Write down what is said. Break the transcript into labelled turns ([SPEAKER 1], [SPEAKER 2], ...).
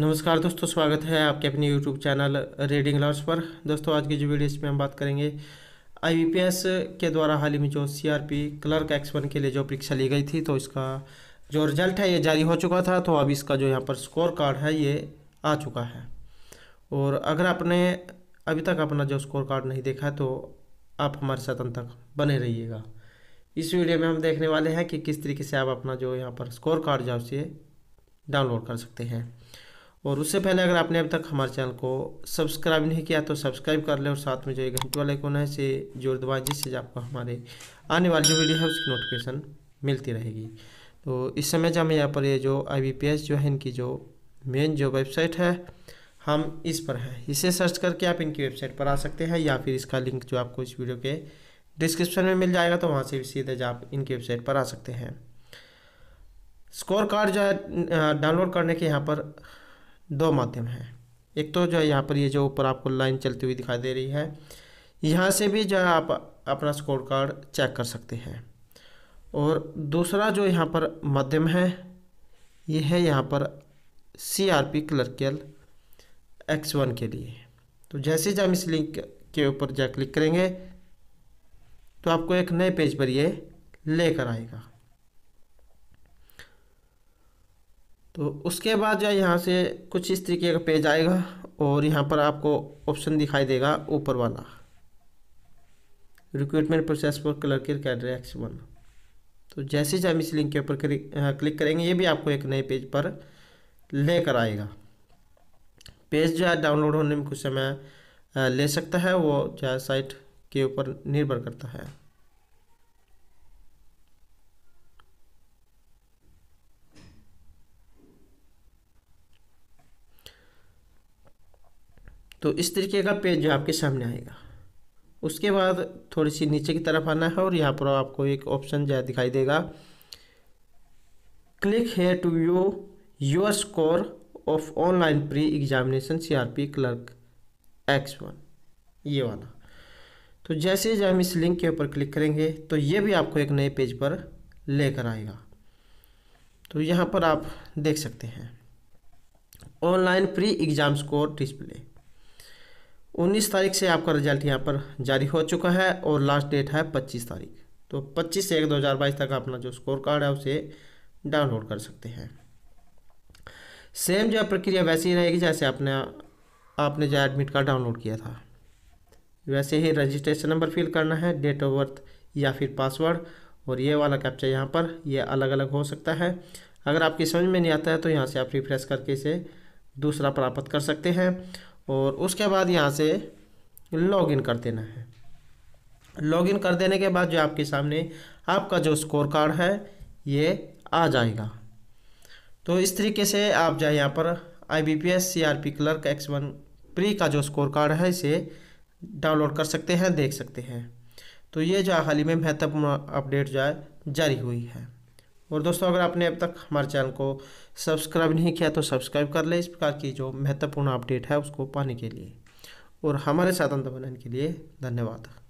[SPEAKER 1] नमस्कार दोस्तों स्वागत है आपके अपने यूट्यूब चैनल रीडिंग लॉर्स पर दोस्तों आज की जो वीडियो इसमें हम बात करेंगे आईबीपीएस के द्वारा हाल ही में जो सीआरपी क्लर्क एक्स वन के लिए जो परीक्षा ली गई थी तो इसका जो रिजल्ट है ये जारी हो चुका था तो अब इसका जो यहाँ पर स्कोर कार्ड है ये आ चुका है और अगर आपने अभी तक अपना जो स्कोर कार्ड नहीं देखा तो आप हमारे साथ अंत तक बने रहिएगा इस वीडियो में हम देखने वाले हैं कि किस तरीके से आप अपना जो यहाँ पर स्कोर कार्ड जो है डाउनलोड कर सकते हैं और उससे पहले अगर आपने अब तक हमारे चैनल को सब्सक्राइब नहीं किया तो सब्सक्राइब कर लें और साथ में जो एक घंटे वाला कोना है इसे जोर दबाए जिससे आपको हमारे आने वाली जो वीडियो है उसकी नोटिफिकेशन मिलती रहेगी तो इस समय जो हमें यहाँ पर ये जो आई जो है इनकी जो मेन जो वेबसाइट है हम इस पर हैं इसे सर्च करके आप इनकी वेबसाइट पर आ सकते हैं या फिर इसका लिंक जो आपको इस वीडियो के डिस्क्रिप्शन में मिल जाएगा तो वहाँ से भी सीधे आप इनकी वेबसाइट पर आ सकते हैं स्कोर कार्ड जो है डाउनलोड करने के यहाँ पर दो माध्यम हैं एक तो जो है यहाँ पर ये जो ऊपर आपको लाइन चलती हुई दिखाई दे रही है यहाँ से भी जो है आप अपना स्कोर कार्ड चेक कर सकते हैं और दूसरा जो यहाँ पर माध्यम है ये है यहाँ पर C R P clerical X one के लिए तो जैसे जब हम इस लिंक के ऊपर जा क्लिक करेंगे तो आपको एक नए पेज पर ये लेकर आएगा तो उसके बाद जो यहाँ से कुछ इस तरीके का पेज आएगा और यहाँ पर आपको ऑप्शन दिखाई देगा ऊपर वाला recruitment process for clerk X one तो जैसे ही हम इस लिंक के ऊपर क्लिक करेंगे ये भी आपको एक नए पेज पर लेकर आएगा पेज जो है डाउनलोड होने में कुछ समय ले सकता है वो जो है साइट के ऊपर निर्भर करता है तो इस तरीके का पेज जो आपके सामने आएगा उसके बाद थोड़ी सी नीचे की तरफ आना है और यहाँ पर आपको एक ऑप्शन जो दिखाई देगा क्लिक है to you your score of online pre examination CRP clerk X one ये वाला तो जैसे ही हम इस लिंक के ऊपर क्लिक करेंगे तो ये भी आपको एक नए पेज पर लेकर आएगा तो यहाँ पर आप देख सकते हैं online pre exam score display 19 तारीख से आपका रिजल्ट यहाँ पर जारी हो चुका है और लास्ट डेट है 25 तारीख तो 25 से एक 2022 तक अपना जो स्कोर कार्ड है उसे डाउनलोड कर सकते हैं सेम जो प्रक्रिया वैसी ही रहेगी जैसे आपने आपने जो एडमिट कार्ड डाउनलोड किया था वैसे ही रजिस्ट्रेशन नंबर फिल करना है डेट ऑफ बर्थ या फिर पासवर्ड और ये वाला कैप्चा यहाँ पर यह अलग अलग हो सकता है अगर आपकी समझ में नहीं आता है तो यहाँ से आप रिफ्रेश करके इसे दूसरा प्राप्त कर सकते हैं और उसके बाद यहाँ से लॉगिन कर देना है लॉगिन कर देने के बाद जो आपके सामने आपका जो स्कोर कार्ड है ये आ जाएगा तो इस तरीके से आप जो यहाँ पर I B P S C R P clerk X one pre का जो स्कोर कार्ड है इसे डाउनलोड कर सकते हैं देख सकते हैं तो ये जो हाल ही में महत्वपूर्ण अपडेट जो है जारी हुई है और दोस्तों अगर आपने अब तक हमारे चैनल को सब्सक्राइब नहीं किया तो सब्सक्राइब कर लें इस प्रकार की जो महत्वपूर्ण अपडेट है उसको पाने के लिए और हमारे साथ अंत बनाने के लिए धन्यवाद